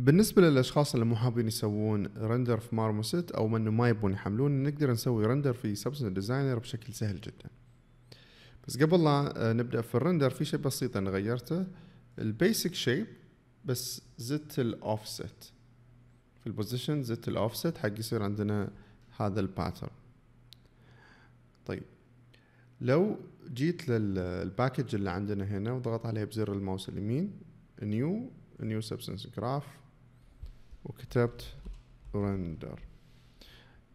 بالنسبة للأشخاص اللي مو حابين يسوون رندر في مارموسيت أو إنه ما يبون يحملون نقدر نسوي رندر في سبسن ديزاينر بشكل سهل جدا بس قبل لا آه، نبدأ في الرندر في شيء بسيط أنا غيرته البيسك شيب بس زدت الأوفست في البوزيشن زدت الأوفست حق يصير عندنا هذا الباترن طيب لو جيت للباكج اللي عندنا هنا وضغط عليه بزر الماوس اليمين نيو نيو سبسنس جراف وكتبت رندر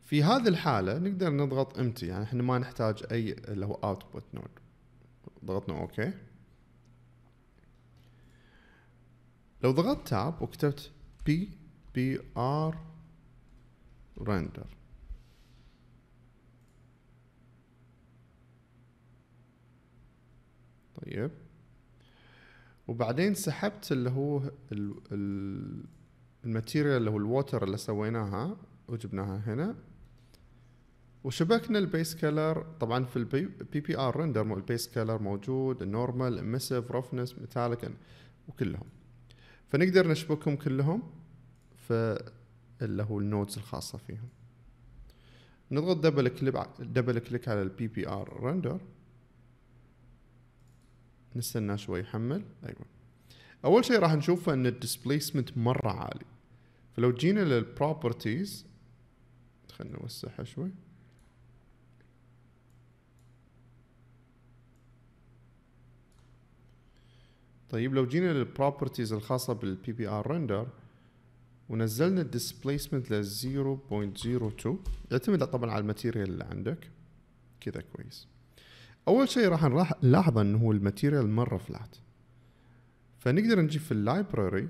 في هذه الحاله نقدر نضغط امتي يعني احنا ما نحتاج اي اللي هو اوتبوت نود ضغطنا اوكي لو ضغطت تاب وكتبت بي بي ار رندر طيب وبعدين سحبت اللي هو ال الماتيريال هو الووتر اللي سويناها وجبناها هنا وشبكنا البيس كلر طبعا في البي بي ار رندر البيس كلر موجود النورمال اميسيف رفنس ميتاليك وكلهم فنقدر نشبكهم كلهم في اللي هو النودز الخاصة فيهم نضغط دبل كليك دبل كليك على البي بي ار رندر نستنى شوي يحمل ايوه اول شيء راح نشوفه ان الديسبيسمنت مره عالي فلو جينا للبروبرتيز خلينا نوسعها شوي طيب لو جينا للبروبرتيز الخاصة بالبي بي ار رندر ونزلنا الديسبيسمنت ل 0.02 يعتمد طبعا على الماتيريال اللي عندك كذا كويس اول شيء راح نلاحظ انه الماتيريال مره فلات فنقدر نجي في اللايبراري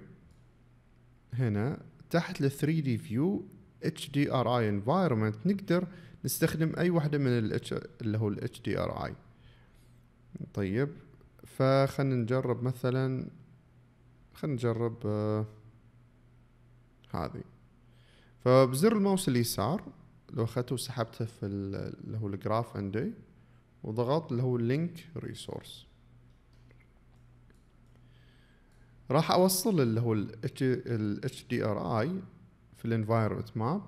هنا تحت ال 3 دي فيو اتش دي ار اي انفايرمنت نقدر نستخدم اي وحده من ال اللي هو الاتش دي ار اي طيب فخلنا نجرب مثلا خلنا نجرب آه هذه فبزر الماوس اليسار لو اخذته وسحبته في اللي هو الجراف عندي وضغط اللي هو لينك ريسورس راح اوصل اللي هو ال HDRI في الانفايرمنت ماب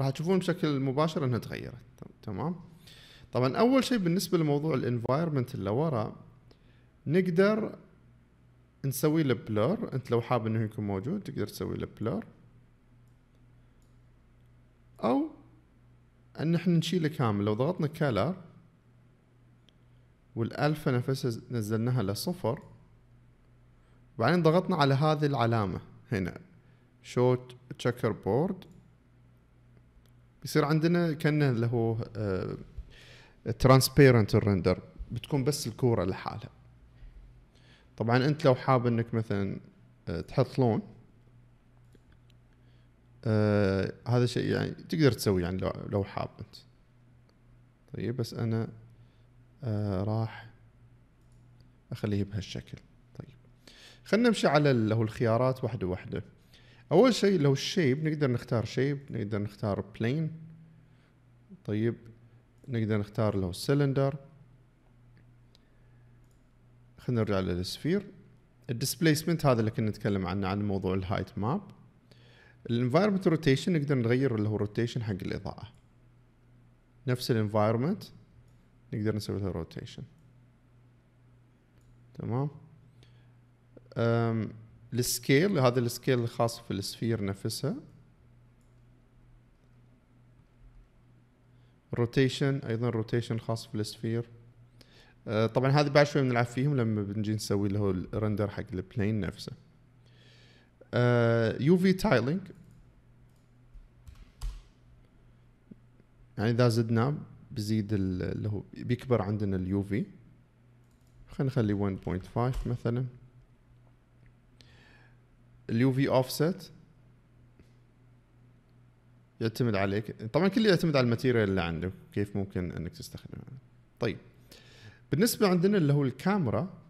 راح تشوفون بشكل مباشر انها تغيرت تمام طبعا اول شيء بالنسبه لموضوع الانفايرمنت اللي ورا نقدر نسوي له بلور انت لو حاب انه يكون موجود تقدر تسوي له بلور ان احنا نشيله كامل لو ضغطنا كلر والالفا نفسها نزلناها لصفر وبعدين ضغطنا على هذه العلامة هنا شوت تشكر بورد بيصير عندنا كانه اللي هو ترانسبيرنت آه، الرندر بتكون بس الكورة لحالها طبعا انت لو حاب انك مثلا آه، تحط لون آه هذا شيء يعني تقدر تسوي يعني لو, لو حاب انت طيب بس انا آه راح اخليه بهالشكل طيب خلينا نمشي على اللي هو الخيارات واحده واحده اول شيء لو الشيب نقدر نختار شيب نقدر نختار بلين طيب نقدر نختار له السلندر خلينا نرجع للسفير الديسبيسمنت هذا اللي كنا نتكلم عنه عن موضوع الهايت ماب الانفايرمنت روتيشن نقدر نغير اللي هو روتيشن حق الاضاءه نفس الانفايرمنت نقدر نسوي لها روتيشن تمام السكيل هذا السكيل الخاص في السفير نفسها روتيشن ايضا روتيشن خاص في السفير أه، طبعا هذه بعد شوي بنلعب فيهم لما بنجي نسوي له الرندر حق البلين نفسه يو في تايلينج يعني اذا زدناه بزيد اللي هو بيكبر عندنا اليو في خلينا نخلي 1.5 مثلا اليو في اوفست يعتمد عليك طبعا كله يعتمد على الماتيريال اللي عندك كيف ممكن انك تستخدمها طيب بالنسبه عندنا اللي هو الكاميرا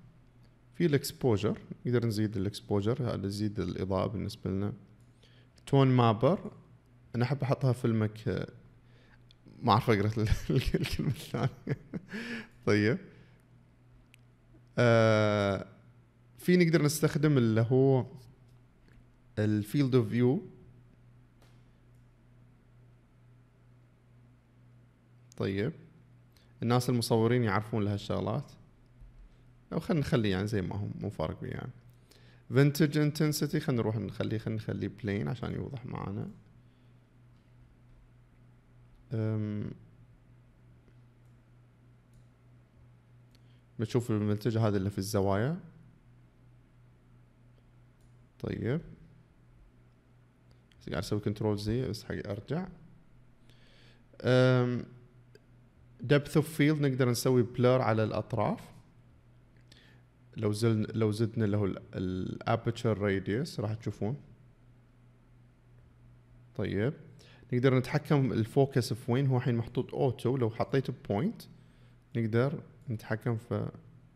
في الاكسبوجر نقدر نزيد الاكسبوجر هذا يزيد الاضاءه بالنسبه لنا تون مابر انا احب احطها في المك ما اعرف اقرا الكلمه الثانيه طيب آه في نقدر نستخدم اللي هو الفيلد اوف فيو طيب الناس المصورين يعرفون لهالشغلات او خلينا نخليه يعني زي ما هم مو فارق بيه فينتج انتنسيتي خلينا نروح نخليه خلينا نخليه بلين عشان يوضح معانا بنشوف المنتج هذا اللي في الزوايا طيب قاعد اسوي كنترول زي بس حق ارجع دبث اوف فيلد نقدر نسوي بلور على الاطراف لو زلنا لو زدنا اللي هو الابتشر راديوس راح تشوفون طيب نقدر نتحكم الفوكس في وين هو الحين محطوط اوتو لو حطيته بوينت نقدر نتحكم في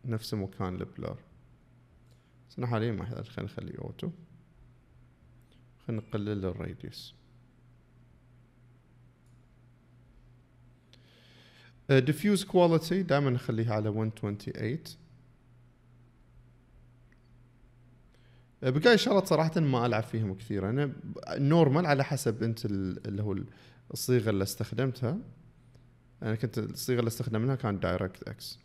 نفس مكان البلر بس انا حاليا ما احتاج خلينا نخليه اوتو خلينا نقلل الراديوس ديفيوز آه، كواليتي دائما نخليها على 128 بقاي شغلات صراحه ما العب فيهم كثير انا نورمال على حسب انت اللي هو الصيغه اللي استخدمتها انا كنت الصيغه اللي استخدمناها كان دايركت اكس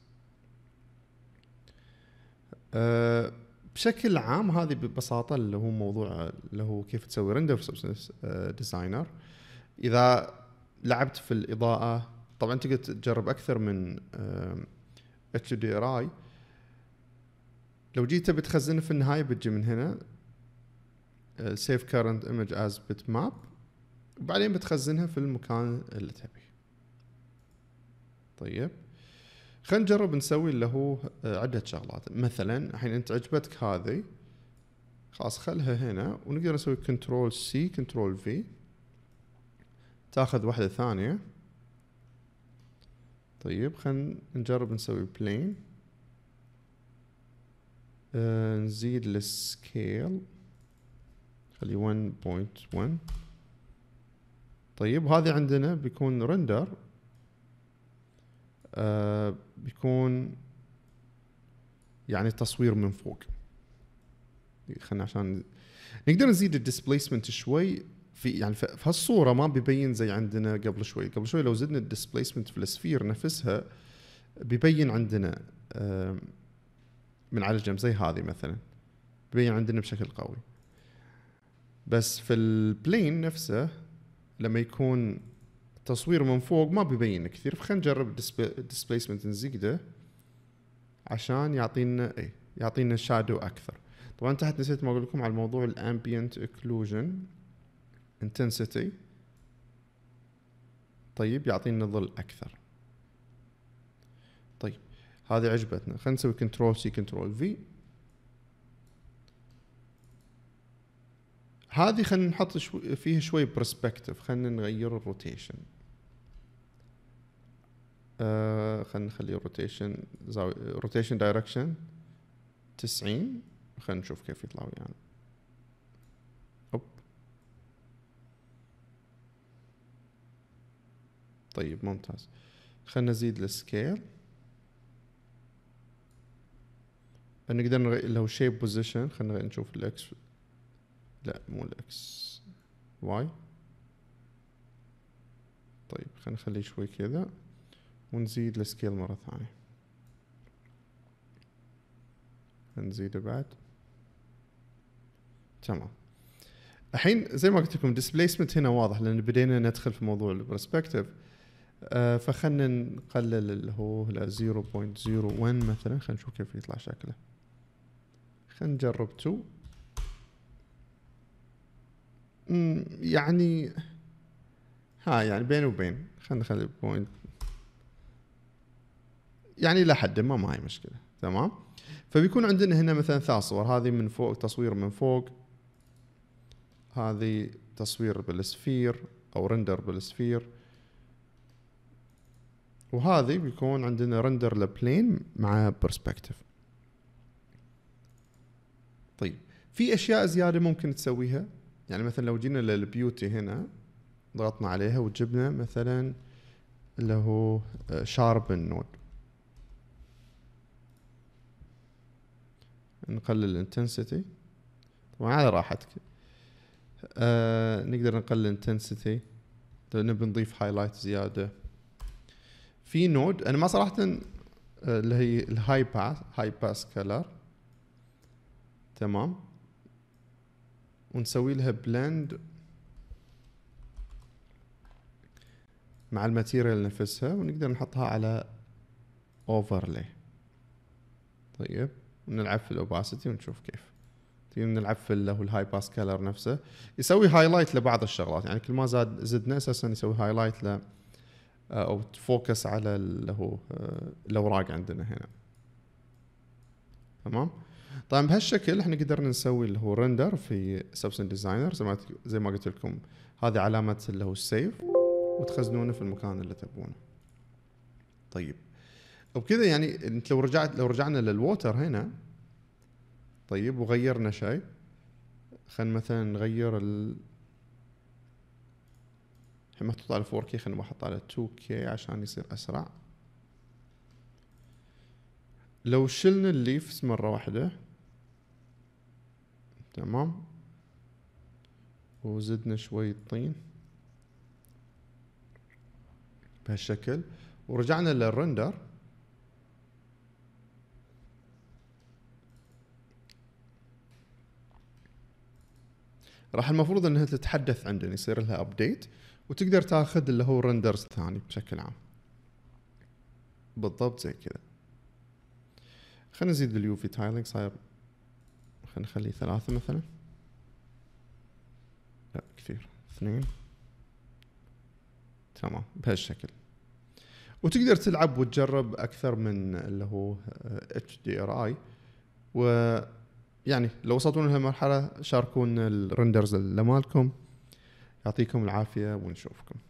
أه بشكل عام هذه ببساطه اللي هو موضوع اللي هو كيف تسوي رندر ديزاينر أه، اذا لعبت في الاضاءه طبعا تقدر تجرب اكثر من أه، اتش دي راي لو جيت بتخزنه في النهايه بتجي من هنا سيف كارنت ايمج از بت ماب وبعدين بتخزنها في المكان اللي تبيه طيب خلينا نجرب نسوي اللي هو آه، عدة شغلات مثلا الحين انت عجبتك هذه خلاص خلها هنا ونقدر نسوي كنترول سي كنترول في تاخذ واحدة ثانية طيب خلينا نجرب نسوي بلين آه، نزيد السكيل خلي 1.1 طيب هذا عندنا بيكون رندر آه بيكون يعني تصوير من فوق خلنا عشان نقدر نزيد الديسبليسمنت شوي في يعني في هالصوره ما بيبين زي عندنا قبل شوي قبل شوي لو زدنا الديسبليسمنت في السفير نفسها بيبين عندنا آه من على الجنب زي هذه مثلا تبين عندنا بشكل قوي بس في البلين نفسه لما يكون تصوير من فوق ما بيبين كثير فخلينا نجرب ديسبيسمنت نزيده عشان يعطينا اي يعطينا شادو اكثر طبعا تحت نسيت ما اقول لكم على موضوع الامبيانت اكلوجن انتنسيتي طيب يعطينا ظل اكثر هذه عجبتنا خلينا نسوي كنترول سي كنترول في هذه خلينا نحط شو فيها شوي برسبكتيف خلينا نغير الروتيشن آه خلينا نخلي الروتيشن زاوية روتيشن دايركشن 90 خلينا نشوف كيف يطلع ويانا يعني. طيب ممتاز خلينا نزيد السكيل نقدر نغير لو شيب بوزيشن خلينا نشوف الاكس لا مو الاكس واي طيب خلينا نخليه شوي كذا ونزيد السكيل مرة ثانية نزيده بعد تمام الحين زي ما قلت لكم ديسبليسمنت هنا واضح لان بدينا ندخل في موضوع البرسبكتيف آه فخلنا نقلل اللي هو 0.01 مثلا خلينا نشوف كيف يطلع شكله خلينا نجرب تو يعني ها يعني بين وبين خلينا نخلي بوينت يعني الى حد ما ما هي مشكله تمام فبيكون عندنا هنا مثلا ثلاث صور هذه من فوق تصوير من فوق هذه تصوير بالسفير او رندر بالسفير وهذه بيكون عندنا رندر لبلين مع برسبكتيف طيب في اشياء زياده ممكن تسويها يعني مثلا لو جينا للبيوتي هنا ضغطنا عليها وجبنا مثلا اللي هو آه، شارب نود نقلل الانتنسيتي طبعا على راحتك آه نقدر نقلل الانتنسيتي نبي نضيف هايلايت زياده في نود انا ما صراحه آه، اللي هي الهاي باس هاي باس كلر تمام ونسوي لها بلند مع الماتيريال نفسها ونقدر نحطها على اوفرلي طيب ونلعب في الاوباسيتي ونشوف كيف طيب، نلعب في اللي هو الهاي باس كالر نفسه يسوي هايلايت لبعض الشغلات يعني كل ما زاد زدنا اساسا يسوي هايلايت ل آه، او تفوكس على اللي هو آه، الاوراق عندنا هنا تمام طبعا بهالشكل احنا قدرنا نسوي اللي هو رندر في سبسن ديزاينر زي ما قلت لكم هذه علامه اللي هو السيف وتخزنونه في المكان اللي تبونه طيب وبكذا يعني انت لو رجعت لو رجعنا للووتر هنا طيب وغيرنا شيء خلينا مثلا نغير ال الحين محطوط على 4K خلينا بحط على 2K عشان يصير اسرع لو شلنا الليفز مرة واحدة تمام وزدنا شوية طين بهالشكل ورجعنا للرندر راح المفروض انها تتحدث عندنا يصير لها ابديت وتقدر تاخذ اللي هو رندرز ثاني بشكل عام بالضبط زي كذا خلينا نزيد اليو في تايلينج صاير خلينا نخليه ثلاثة مثلا لا كثير اثنين تمام بهالشكل وتقدر تلعب وتجرب اكثر من اللي هو اتش دي ار اي و يعني لو وصلتوا لهالمرحله شاركونا الرندرز اللي مالكم يعطيكم العافيه ونشوفكم